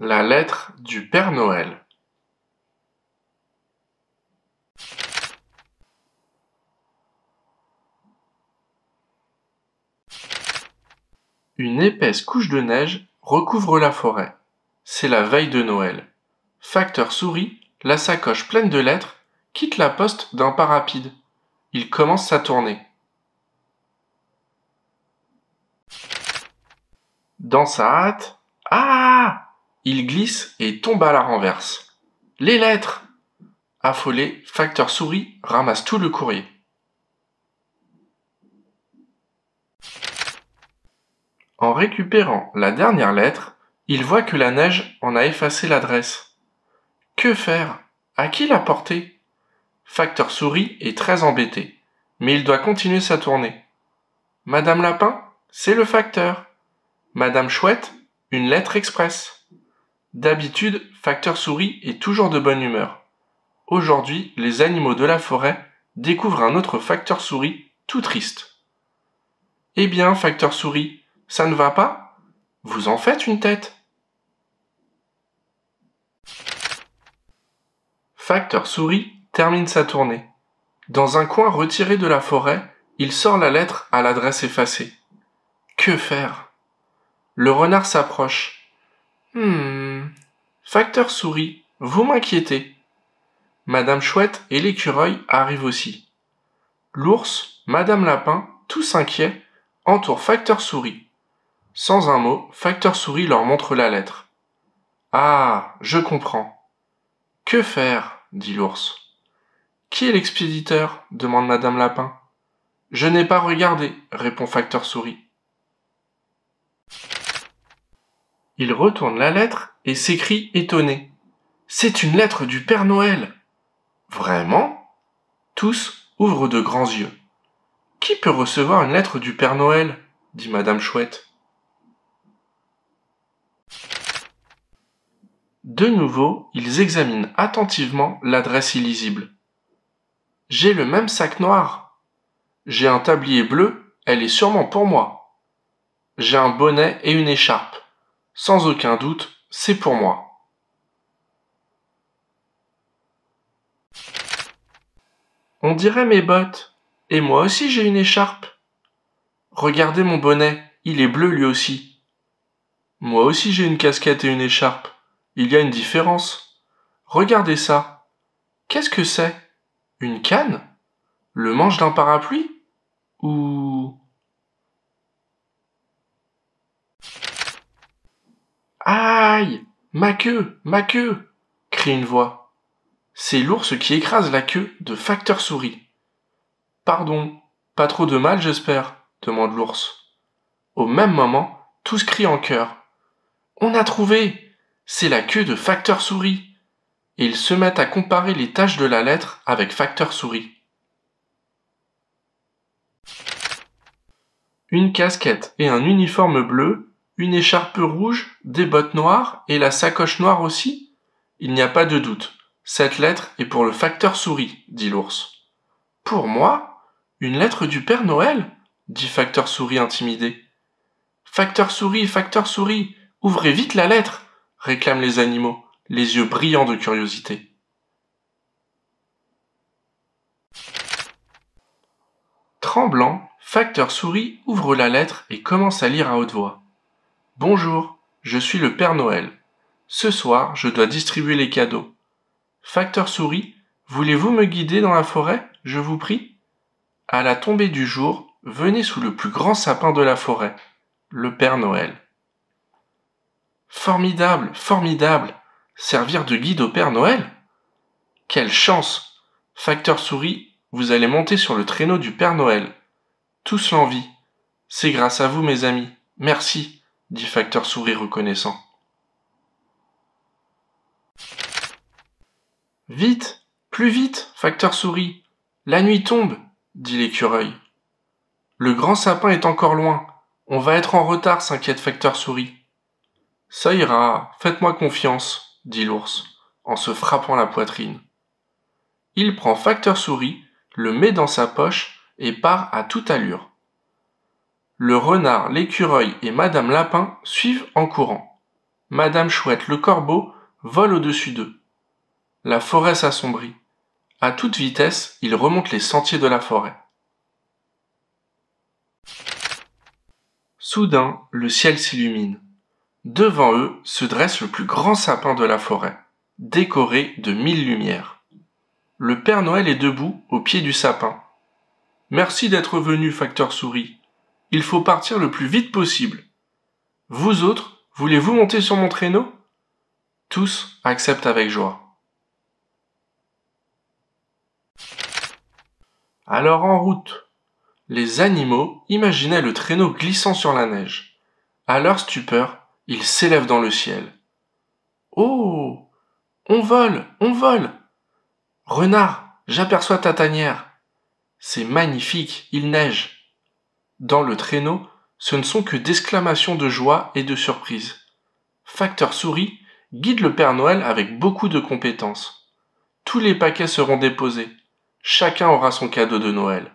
La lettre du Père Noël. Une épaisse couche de neige recouvre la forêt. C'est la veille de Noël. Facteur sourit, la sacoche pleine de lettres, quitte la poste d'un pas rapide. Il commence sa tournée. Dans sa hâte, ah il glisse et tombe à la renverse. Les lettres Affolé, Facteur Souris ramasse tout le courrier. En récupérant la dernière lettre, il voit que la neige en a effacé l'adresse. Que faire À qui la porter Facteur Souris est très embêté, mais il doit continuer sa tournée. Madame Lapin, c'est le facteur. Madame Chouette, une lettre express. D'habitude, Facteur Souris est toujours de bonne humeur. Aujourd'hui, les animaux de la forêt découvrent un autre Facteur Souris tout triste. Eh bien, Facteur Souris, ça ne va pas Vous en faites une tête Facteur Souris termine sa tournée. Dans un coin retiré de la forêt, il sort la lettre à l'adresse effacée. Que faire Le renard s'approche Hmm. Facteur souris, vous m'inquiétez. Madame Chouette et l'écureuil arrivent aussi. L'ours, Madame Lapin, tous inquiets, entourent Facteur souris. Sans un mot, Facteur souris leur montre la lettre. Ah, je comprends. Que faire dit l'ours. Qui est l'expéditeur demande Madame Lapin. Je n'ai pas regardé, répond Facteur souris. Il retourne la lettre et s'écrie étonné. C'est une lettre du Père Noël. Vraiment Tous ouvrent de grands yeux. Qui peut recevoir une lettre du Père Noël dit Madame Chouette. De nouveau, ils examinent attentivement l'adresse illisible. J'ai le même sac noir. J'ai un tablier bleu, elle est sûrement pour moi. J'ai un bonnet et une écharpe. Sans aucun doute, c'est pour moi. On dirait mes bottes. Et moi aussi j'ai une écharpe. Regardez mon bonnet, il est bleu lui aussi. Moi aussi j'ai une casquette et une écharpe. Il y a une différence. Regardez ça. Qu'est-ce que c'est Une canne Le manche d'un parapluie Ou... Aïe Ma queue Ma queue crie une voix. C'est l'ours qui écrase la queue de Facteur Souris. Pardon, pas trop de mal, j'espère demande l'ours. Au même moment, tous crient en chœur. On a trouvé C'est la queue de Facteur Souris Et ils se mettent à comparer les taches de la lettre avec Facteur Souris. Une casquette et un uniforme bleu une écharpe rouge, des bottes noires et la sacoche noire aussi Il n'y a pas de doute. Cette lettre est pour le facteur souris, dit l'ours. Pour moi Une lettre du Père Noël dit facteur souris intimidé. Facteur souris, facteur souris, ouvrez vite la lettre réclament les animaux, les yeux brillants de curiosité. Tremblant, facteur souris ouvre la lettre et commence à lire à haute voix. Bonjour, je suis le Père Noël. Ce soir, je dois distribuer les cadeaux. Facteur souris, voulez-vous me guider dans la forêt, je vous prie À la tombée du jour, venez sous le plus grand sapin de la forêt, le Père Noël. Formidable, formidable Servir de guide au Père Noël Quelle chance Facteur souris, vous allez monter sur le traîneau du Père Noël. Tous l'envie. C'est grâce à vous, mes amis. Merci dit Facteur Souris reconnaissant. Vite Plus vite Facteur Souris La nuit tombe dit l'écureuil. Le grand sapin est encore loin. On va être en retard, s'inquiète Facteur Souris. Ça ira, faites-moi confiance, dit l'ours, en se frappant la poitrine. Il prend Facteur souris, le met dans sa poche et part à toute allure. Le renard, l'écureuil et Madame Lapin suivent en courant. Madame Chouette, le corbeau, vole au-dessus d'eux. La forêt s'assombrit. À toute vitesse, ils remontent les sentiers de la forêt. Soudain, le ciel s'illumine. Devant eux se dresse le plus grand sapin de la forêt, décoré de mille lumières. Le Père Noël est debout au pied du sapin. Merci d'être venu, facteur souris, il faut partir le plus vite possible. Vous autres, voulez-vous monter sur mon traîneau Tous acceptent avec joie. Alors en route Les animaux imaginaient le traîneau glissant sur la neige. À leur stupeur, ils s'élèvent dans le ciel. Oh On vole On vole Renard, j'aperçois ta tanière. C'est magnifique, il neige. Dans le traîneau, ce ne sont que d'exclamations de joie et de surprise. Facteur souris guide le Père Noël avec beaucoup de compétences. Tous les paquets seront déposés. Chacun aura son cadeau de Noël.